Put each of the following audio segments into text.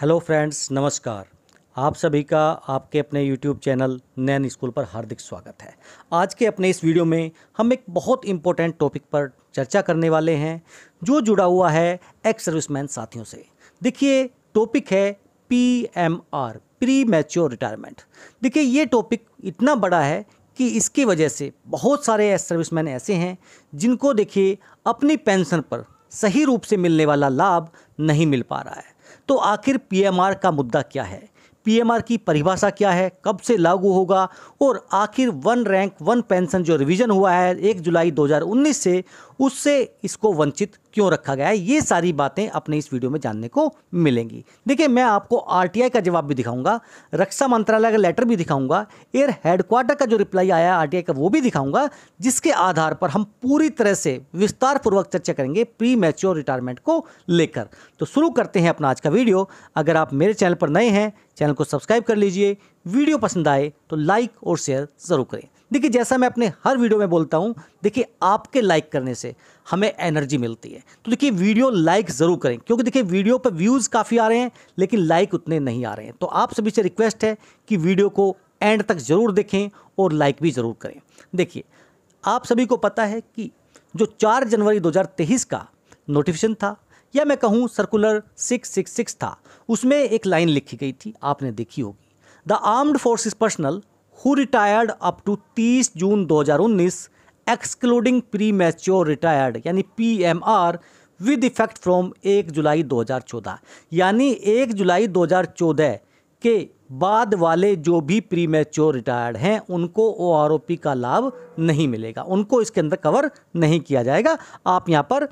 Hello friends नमस्कार आप सभी का आपके अपने यूट्यूब चैनल नैन स्कूल पर हार्दिक स्वागत है आज के अपने इस वीडियो में हम एक बहुत इम्पोर्टेंट टॉपिक पर चर्चा करने वाले हैं जो जुड़ा हुआ है एक्स सर्विसमैन साथियों से देखिए टॉपिक है P M R premature retirement देखिए ये टॉपिक इतना बड़ा है कि इसकी वजह से बहुत सारे एक्स सर्विसमैन ऐसे हैं जिनको देखिए अपनी पेंशन पर सही रूप से मिलने वाला लाभ नहीं मिल पा रहा है तो आखिर पीएमआर का मुद्दा क्या है पीएमआर की परिभाषा क्या है कब से लागू होगा और आखिर वन रैंक वन पेंशन जो रिवीजन हुआ है एक जुलाई 2019 से उससे इसको वंचित क्यों रखा गया है ये सारी बातें अपने इस वीडियो में जानने को मिलेंगी देखिए मैं आपको आरटीआई का जवाब भी दिखाऊंगा रक्षा मंत्रालय का लेटर भी दिखाऊंगा एयर हेडक्वार्टर का जो रिप्लाई आया आरटीआई का वो भी दिखाऊंगा जिसके आधार पर हम पूरी तरह से विस्तार पूर्वक चर्चा करेंगे प्री मैच्योर रिटायरमेंट को लेकर तो शुरू करते हैं अपना आज का वीडियो अगर आप मेरे चैनल पर नए हैं चैनल को सब्सक्राइब कर लीजिए वीडियो पसंद आए तो लाइक और शेयर ज़रूर करें देखिए जैसा मैं अपने हर वीडियो में बोलता हूँ देखिए आपके लाइक करने से हमें एनर्जी मिलती है तो देखिए वीडियो लाइक ज़रूर करें क्योंकि देखिए वीडियो पर व्यूज़ काफ़ी आ रहे हैं लेकिन लाइक उतने नहीं आ रहे हैं तो आप सभी से रिक्वेस्ट है कि वीडियो को एंड तक ज़रूर देखें और लाइक भी ज़रूर करें देखिए आप सभी को पता है कि जो चार जनवरी दो का नोटिफिकेशन था या मैं कहूँ सर्कुलर सिक्स था उसमें एक लाइन लिखी गई थी आपने देखी होगी the armed forces personnel who retired up to 30 June 2019 excluding premature retired यानी P M R with effect from 1 July 2014 यानी 1 जुलाई 2014 के बाद वाले जो भी प्री मैच्योर रिटायर्ड हैं उनको ओ आर ओ पी का लाभ नहीं मिलेगा उनको इसके अंदर कवर नहीं किया जाएगा आप यहाँ पर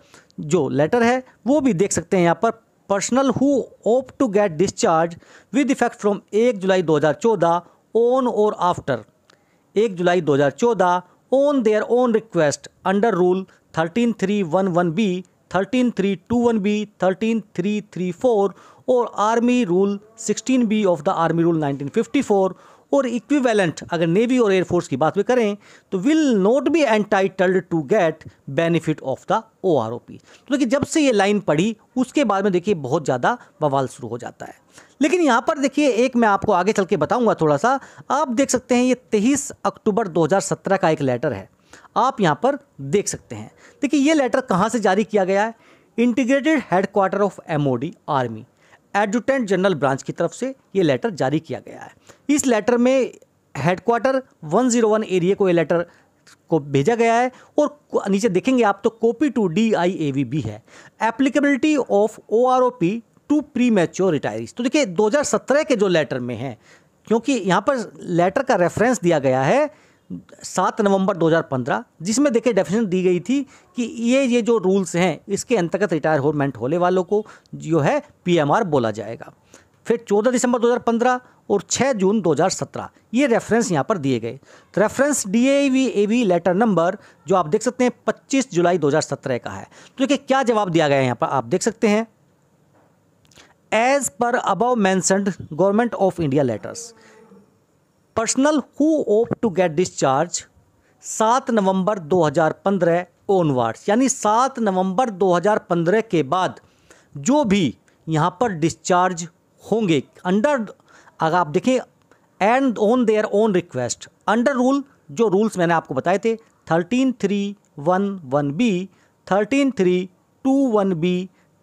जो लेटर है वो भी देख सकते हैं यहाँ पर personnel who opt to get discharge with effect from 1 July 2014 on और आफ्टर एक July 2014 on their own request under rule thirteen three one one B thirteen three two one B thirteen three three four और army rule sixteen B of the army rule nineteen fifty four और equivalent अगर navy और air force की बात भी करें तो will not be entitled to get benefit of the O R O P तो देखिए जब से ये लाइन पढ़ी उसके बाद में देखिए बहुत ज़्यादा बवाल शुरू हो जाता है लेकिन यहाँ पर देखिए एक मैं आपको आगे चल के बताऊँगा थोड़ा सा आप देख सकते हैं ये तेईस अक्टूबर 2017 का एक लेटर है आप यहाँ पर देख सकते हैं देखिए ये लेटर कहाँ से जारी किया गया है integrated headquarter of M army adjutant general branch की तरफ से ये लेटर जारी किया गया है इस लेटर में हेडक्वार्टर 101 एरिया को ये लेटर को भेजा गया है और नीचे देखेंगे आप तो copy to D I A V B है applicability of O R O P to premature retirees तो देखिए 2017 के जो लेटर में है क्योंकि यहाँ पर लेटर का रेफरेंस दिया गया है सात नवंबर 2015 जिसमें देखिए डेफिनेशन दी गई थी कि ये ये जो रूल्स हैं इसके अंतर्गत रिटायर होमेंट होने वालों को जो है पी बोला जाएगा फिर 14 दिसंबर 2015 और 6 जून 2017 ये रेफरेंस यहाँ पर दिए गए तो reference D A V A V letter number जो आप देख सकते हैं 25 जुलाई 2017 का है तो देखिए क्या जवाब दिया गया है यहाँ पर आप देख सकते हैं as per above mentioned government of India letters personnel who opt to get discharge सात नवंबर 2015 ऑनवर्ड्स यानी सात नवंबर 2015 के बाद जो भी यहाँ पर डिस्चार्ज होंगे अंडर अगर आप देखें and on their own request under rule जो रूल्स मैंने आपको बताए थे thirteen three one one B thirteen three two one B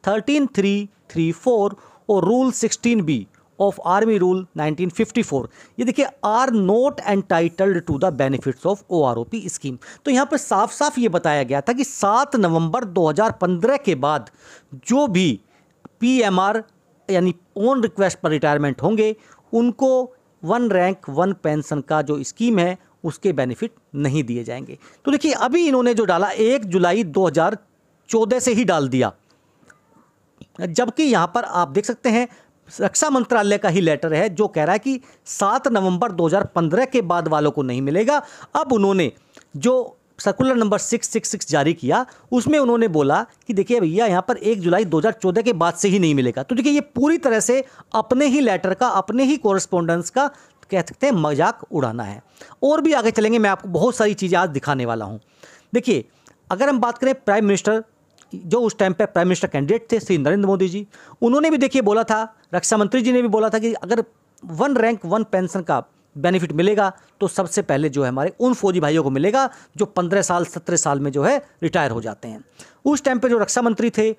thirteen three three four और rule 16 B of army rule 1954 ये देखिए are not entitled to the benefits of OROP scheme तो यहाँ पर साफ साफ ये बताया गया था कि 7 नवंबर 2015 के बाद जो भी पीएमआर यानी ओन रिक्वेस्ट पर रिटायरमेंट होंगे उनको वन रैंक वन पेंशन का जो स्कीम है उसके बेनिफिट नहीं दिए जाएंगे तो देखिए अभी इन्होंने जो डाला एक जुलाई चौदह से ही डाल दिया जबकि यहाँ पर आप देख सकते हैं रक्षा मंत्रालय का ही लेटर है जो कह रहा है कि 7 नवंबर 2015 के बाद वालों को नहीं मिलेगा अब उन्होंने जो सर्कुलर नंबर 666 जारी किया उसमें उन्होंने बोला कि देखिए भैया यहाँ पर 1 जुलाई 2014 के बाद से ही नहीं मिलेगा तो देखिए ये पूरी तरह से अपने ही लेटर का अपने ही कॉरस्पॉन्डेंस का कह सकते हैं मजाक उड़ाना है और भी आगे चलेंगे मैं आपको बहुत सारी चीज़ें आज दिखाने वाला हूँ देखिए अगर हम बात करें प्राइम मिनिस्टर जो उस टाइम पर प्राइम मिनिस्टर कैंडिडेट थे श्री नरेंद्र मोदी जी उन्होंने भी देखिए बोला था रक्षा मंत्री जी ने भी बोला था कि अगर वन रैंक वन पेंशन का बेनिफिट मिलेगा तो सबसे पहले जो है हमारे उन फौजी भाइयों को मिलेगा जो पंद्रह साल सत्रह साल में जो है रिटायर हो जाते हैं उस टाइम पर जो रक्षा मंत्री थे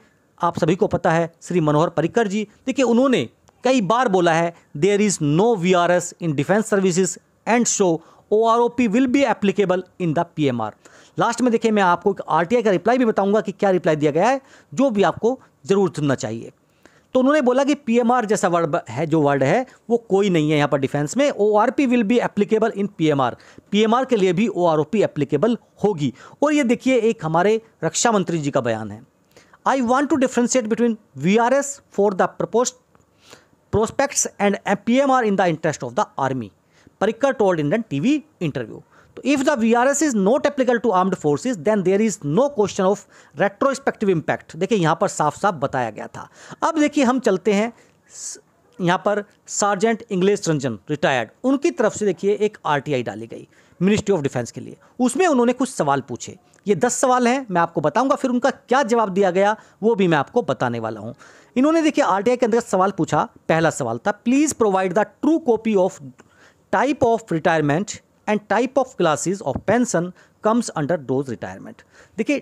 आप सभी को पता है श्री मनोहर परिकर जी देखिए उन्होंने कई बार बोला है there is no V R S in defence services and so O R O P will be applicable in the P M R last में देखिए मैं आपको एक आर का रिप्लाई भी बताऊँगा कि क्या रिप्लाई दिया गया है जो भी आपको ज़रूर सुनना चाहिए तो उन्होंने बोला कि पीएमआर जैसा वर्ड है जो वर्ड है वो कोई नहीं है यहाँ पर डिफेंस में O R P will be applicable in PMR PMR के लिए भी O R O P applicable होगी और ये देखिए एक हमारे रक्षा मंत्री जी का बयान है I want to differentiate between V R S for the prospect prospects and P M R in the interest of the army Parrikar told Indian T V interview तो if the V R S is not applicable to armed forces then there is no question of retrospective impact देखिए यहाँ पर साफ साफ बताया गया था अब देखिए हम चलते हैं यहाँ पर सार्जेंट इंग्लिश रंजन रिटायर्ड उनकी तरफ से देखिए एक आरटीआई डाली गई मिनिस्ट्री ऑफ डिफेंस के लिए उसमें उन्होंने कुछ सवाल पूछे ये दस सवाल हैं मैं आपको बताऊंगा फिर उनका क्या जवाब दिया गया वो भी मैं आपको बताने वाला हूँ इन्होंने देखिए आरटीआई के अंदर सवाल पूछा पहला सवाल था please provide the true copy of type of retirement and type of classes of pension comes under those retirement देखिए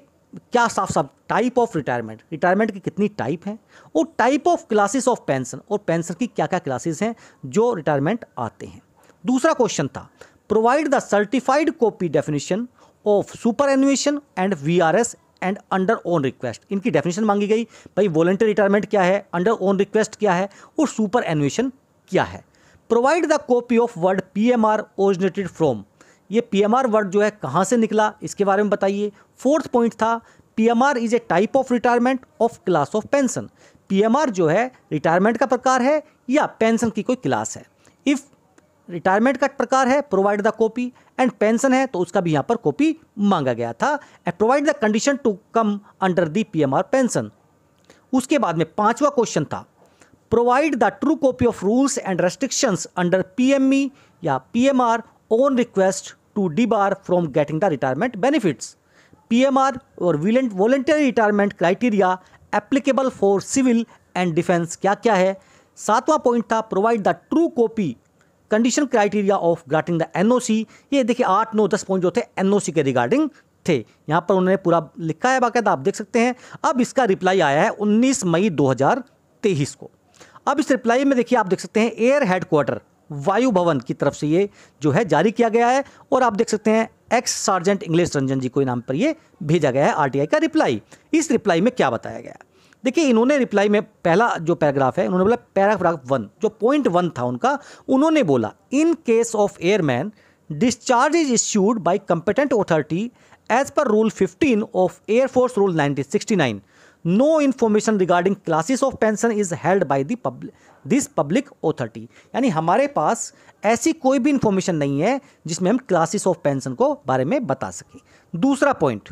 क्या साफ साफ टाइप ऑफ रिटायरमेंट रिटायरमेंट की कितनी टाइप हैं और type of classes of pension और पेंशन की क्या क्या क्लासेस हैं जो रिटायरमेंट आते हैं दूसरा क्वेश्चन था provide the certified copy definition of superannuation and V R S and under own request इनकी डेफिनेशन मांगी गई भाई वॉलेंटियर रिटायरमेंट क्या है अंडर ओन रिक्वेस्ट क्या है और सुपर एनुएशन क्या है provide the copy of word P M R originated from ये पी एम आर वर्ड जो है कहाँ से निकला इसके बारे में बताइए फोर्थ पॉइंट था P M R is a type of retirement of class of pension P M R जो है रिटायरमेंट का प्रकार है या पेंशन की कोई क्लास है इफ़ रिटायरमेंट का प्रकार है provide the copy and pension है तो उसका भी यहाँ पर कॉपी मांगा गया था and provide the condition to come under the R pension उसके बाद में पांचवा क्वेश्चन था provide the true copy of rules and restrictions under PME या PMR on request to debar from getting the retirement benefits. PMR और voluntary retirement criteria applicable for civil and defense क्या क्या है सातवां पॉइंट था provide the true copy condition criteria of granting the NOC ये देखिए आठ नौ दस पॉइंट जो थे एनओसी के रिगार्डिंग थे यहाँ पर उन्होंने पूरा लिखा है बाकायदा आप देख सकते हैं अब इसका रिप्लाई आया है 19 मई 2023 को अब इस रिप्लाई में देखिए आप देख सकते हैं एयर हेडक्वार्टर वायु भवन की तरफ से ये जो है जारी किया गया है और आप देख सकते हैं ex sergeant English Ranjan ji को नाम पर ये भेजा गया है आरटीआई का रिप्लाई इस रिप्लाई में क्या बताया गया देखिए इन्होंने रिप्लाई में पहला जो पैराग्राफ है उन्होंने बोला पैराग्राफ वन जो पॉइंट वन था उनका उन्होंने बोला in case of airman discharge is issued by competent authority as per rule fifteen of air force rule nineteen no information regarding classes of pension is held by the public this public authority यानी हमारे पास ऐसी कोई भी information नहीं है जिसमें हम classes of pension को बारे में बता सकें दूसरा पॉइंट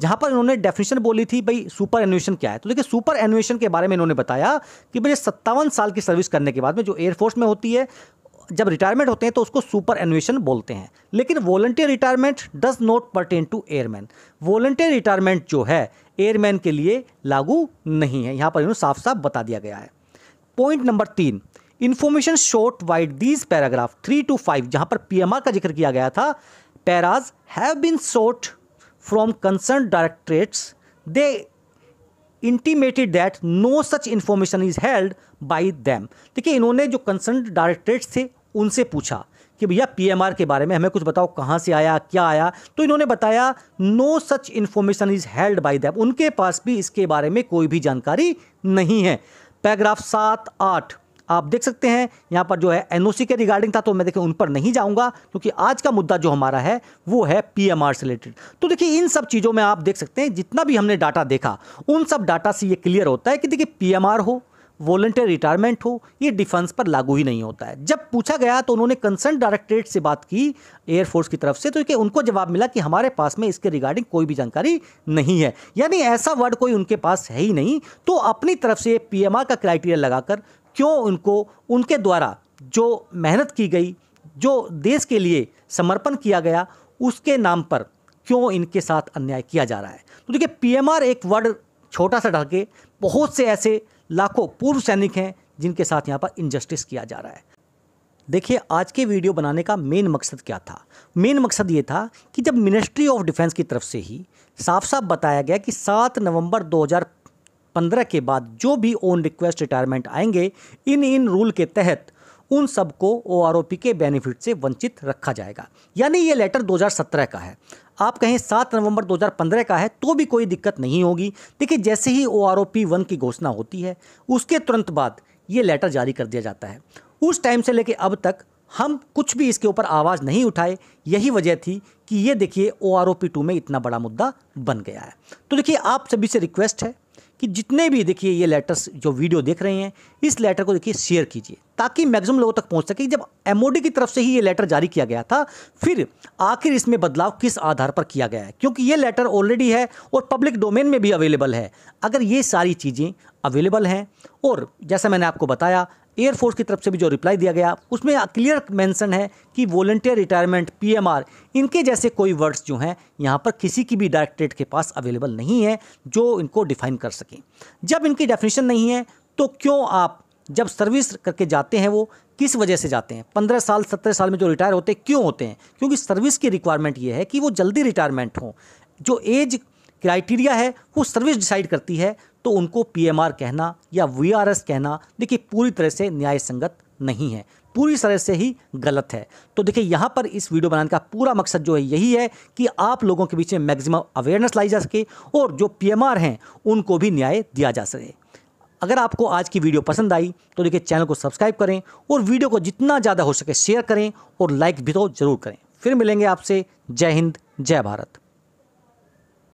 जहाँ पर इन्होंने डेफिनेशन बोली थी भाई सुपर एनुएशन क्या है तो देखिए सुपर एनुएशन के बारे में इन्होंने बताया कि भाई सत्तावन साल की सर्विस करने के बाद में जो एयरफोर्स में होती है जब रिटायरमेंट होते हैं तो उसको सुपर एनुएशन बोलते हैं लेकिन volunteer retirement does not pertain to airman volunteer retirement जो है एयरमैन के लिए लागू नहीं है यहाँ पर इन्होंने साफ साफ बता दिया गया है पॉइंट नंबर तीन information sought vide these paragraph three two five जहाँ पर पी का जिक्र किया गया था paras have been sought from concerned directorates they intimated that no such information is held by them देखिए इन्होंने जो कंसर्न डायरेक्ट्रेट्स थे उनसे पूछा कि भैया पीएमआर के बारे में हमें कुछ बताओ कहाँ से आया क्या आया तो इन्होंने बताया no such information is held by them उनके पास भी इसके बारे में कोई भी जानकारी नहीं है पैराग्राफ सात आठ आप देख सकते हैं यहाँ पर जो है एनओसी के रिगार्डिंग था तो मैं देखें उन पर नहीं जाऊँगा क्योंकि आज का मुद्दा जो हमारा है वो है पीएमआर से रिलेटेड तो देखिए इन सब चीज़ों में आप देख सकते हैं जितना भी हमने डाटा देखा उन सब डाटा से ये क्लियर होता है कि देखिए पीएमआर हो वॉलंटियर रिटायरमेंट हो ये डिफेंस पर लागू ही नहीं होता है जब पूछा गया तो उन्होंने कंसर्न डायरेक्टरेट से बात की एयरफोर्स की तरफ से तो कि उनको जवाब मिला कि हमारे पास में इसके रिगार्डिंग कोई भी जानकारी नहीं है यानी ऐसा वर्ड कोई उनके पास है ही नहीं तो अपनी तरफ से पी का क्राइटेरिया लगाकर क्यों उनको उनके द्वारा जो मेहनत की गई जो देश के लिए समर्पण किया गया उसके नाम पर क्यों इनके साथ अन्याय किया जा रहा है तो देखिए पीएमआर एक वर्ड छोटा सा ढल के बहुत से ऐसे लाखों पूर्व सैनिक हैं जिनके साथ यहाँ पर इनजस्टिस किया जा रहा है देखिए आज के वीडियो बनाने का मेन मकसद क्या था मेन मकसद ये था कि जब मिनिस्ट्री ऑफ डिफेंस की तरफ से ही साफ साफ बताया गया कि 7 नवंबर 2015 के बाद जो भी ओन रिक्वेस्ट रिटायरमेंट आएंगे इन इन रूल के तहत उन सबको ओ के बेनिफिट से वंचित रखा जाएगा यानी ये लेटर 2017 का है आप कहें सात नवंबर 2015 का है तो भी कोई दिक्कत नहीं होगी देखिए जैसे ही O R O P one की घोषणा होती है उसके तुरंत बाद ये लेटर जारी कर दिया जाता है उस टाइम से लेके अब तक हम कुछ भी इसके ऊपर आवाज़ नहीं उठाए यही वजह थी कि ये देखिए O R O P two में इतना बड़ा मुद्दा बन गया है तो देखिए आप सभी से रिक्वेस्ट है कि जितने भी देखिए ये लेटर्स जो वीडियो देख रहे हैं इस लेटर को देखिए शेयर कीजिए ताकि मैक्सिमम लोगों तक पहुंच सके जब एमओडी की तरफ से ही ये लेटर जारी किया गया था फिर आखिर इसमें बदलाव किस आधार पर किया गया है क्योंकि ये लेटर ऑलरेडी है और पब्लिक डोमेन में भी अवेलेबल है अगर ये सारी चीज़ें अवेलेबल हैं और जैसा मैंने आपको बताया एयरफोर्स की तरफ से भी जो रिप्लाई दिया गया उसमें क्लियर मेंशन है कि वॉलेंटियर रिटायरमेंट पीएमआर इनके जैसे कोई वर्ड्स जो हैं यहाँ पर किसी की भी डायरेक्टरेट के पास अवेलेबल नहीं है जो इनको डिफाइन कर सकें जब इनकी डेफिनेशन नहीं है तो क्यों आप जब सर्विस करके जाते हैं वो किस वजह से जाते हैं पंद्रह साल सत्रह साल में जो रिटायर होते हैं क्यों होते हैं क्योंकि सर्विस की रिक्वायरमेंट ये है कि वो जल्दी रिटायरमेंट हों जो एज क्राइटेरिया है वो सर्विस डिसाइड करती है तो उनको पी कहना या वी कहना देखिए पूरी तरह से न्याय संगत नहीं है पूरी तरह से ही गलत है तो देखिए यहाँ पर इस वीडियो बनाने का पूरा मकसद जो है यही है कि आप लोगों के बीच में मैक्सिमम अवेयरनेस लाई जा सके और जो पी हैं उनको भी न्याय दिया जा सके अगर आपको आज की वीडियो पसंद आई तो देखिए चैनल को सब्सक्राइब करें और वीडियो को जितना ज़्यादा हो सके शेयर करें और लाइक भी तो ज़रूर करें फिर मिलेंगे आपसे जय हिंद जय भारत